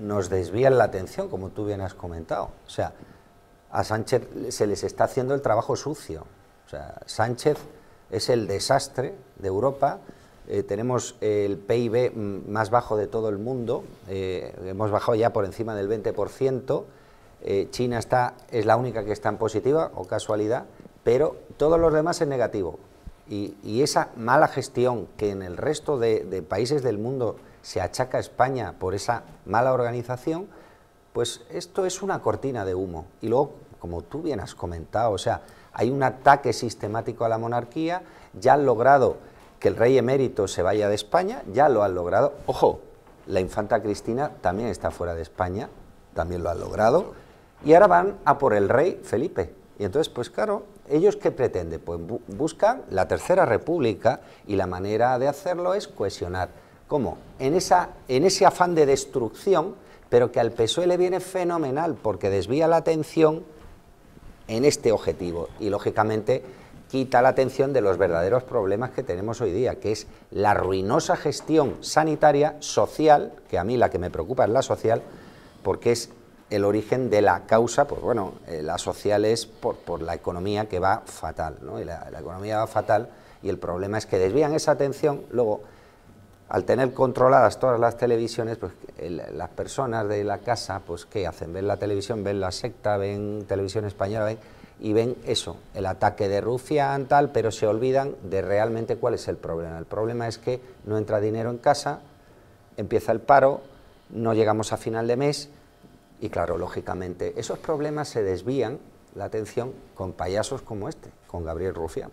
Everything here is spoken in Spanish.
nos desvían la atención, como tú bien has comentado. O sea, a Sánchez se les está haciendo el trabajo sucio. O sea, Sánchez es el desastre de Europa. Eh, tenemos el PIB más bajo de todo el mundo. Eh, hemos bajado ya por encima del 20%. Eh, China está, es la única que está en positiva, o casualidad, pero todos los demás en negativo. Y, esa mala gestión que en el resto de países del mundo se achaca a España por esa mala organización, pues esto es una cortina de humo. Y luego, como tú bien has comentado, o sea, hay un ataque sistemático a la monarquía, ya han logrado que el rey emérito se vaya de España, ya lo han logrado. Ojo, la infanta Cristina también está fuera de España, también lo han logrado. Y ahora van a por el rey Felipe. Y entonces, pues claro, ¿ellos qué pretenden? Pues buscan la Tercera República y la manera de hacerlo es cohesionar ¿Cómo? En, ese afán de destrucción, pero que al PSOE le viene fenomenal porque desvía la atención en este objetivo y lógicamente quita la atención de los verdaderos problemas que tenemos hoy día, que es la ruinosa gestión sanitaria, social, que a mí la que me preocupa es la social, porque es el origen de la causa, pues bueno, eh, la social es por, la economía que va fatal, Y la economía va fatal y el problema es que desvían esa atención, luego al tener controladas todas las televisiones, pues las personas de la casa, pues ¿qué hacen? Ven la televisión, ven la secta, ven televisión española, y ven eso, el ataque de Rufián, tal, pero se olvidan de realmente cuál es el problema. El problema es que no entra dinero en casa, empieza el paro, no llegamos a final de mes, y claro, lógicamente, esos problemas se desvían la atención con payasos como este, con Gabriel Rufián.